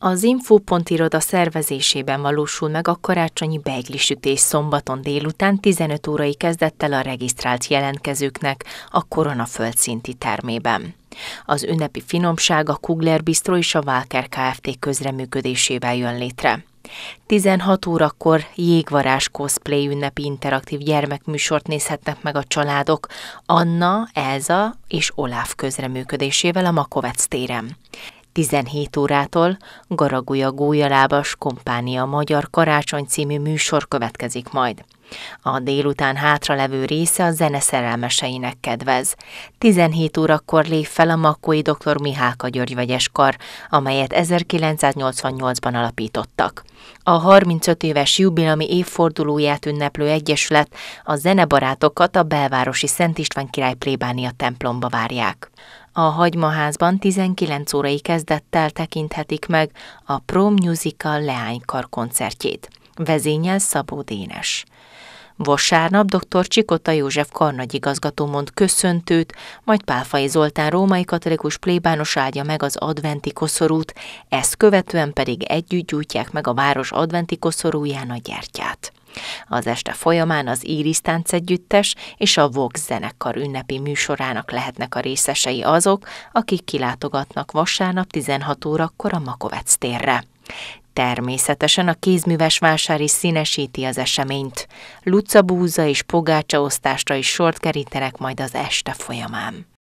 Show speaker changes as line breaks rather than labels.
Az info.iroda szervezésében valósul meg a karácsonyi beiglisütés szombaton délután 15 órai kezdettel a regisztrált jelentkezőknek a Korona földszinti termében. Az ünnepi finomság a Kugler Bistro és a Walker Kft. közreműködésével jön létre. 16 órakor jégvarás cosplay ünnepi interaktív gyermekműsort nézhetnek meg a családok Anna, Elza és Oláv közreműködésével a Makovec téren. 17 órától Garagúja Gólyalábas Kompánia Magyar Karácsony című műsor következik majd. A délután hátralevő része a zeneszerelmeseinek kedvez. 17 órakor lép fel a makói dr. Mihálka György vegyes kar, amelyet 1988-ban alapítottak. A 35 éves jubilami évfordulóját ünneplő egyesület a zenebarátokat a belvárosi Szent István király plébánia templomba várják. A Hagymaházban 19 órai kezdettel tekinthetik meg a Pro Musical leánykar koncertjét. Vezényel Szabó Dénes. Vasárnap dr. Csikota József igazgató mond köszöntőt, majd Pálfai Zoltán római katolikus plébános áldja meg az adventi koszorút, ezt követően pedig együtt gyújtják meg a város adventi koszorúján a gyertyát. Az este folyamán az Iris Tánc Együttes és a Vox zenekar ünnepi műsorának lehetnek a részesei azok, akik kilátogatnak vasárnap 16 órakor a Makovec térre. Természetesen a kézműves vásár is színesíti az eseményt. Lucabúza és osztásra is sort kerítenek majd az este folyamán.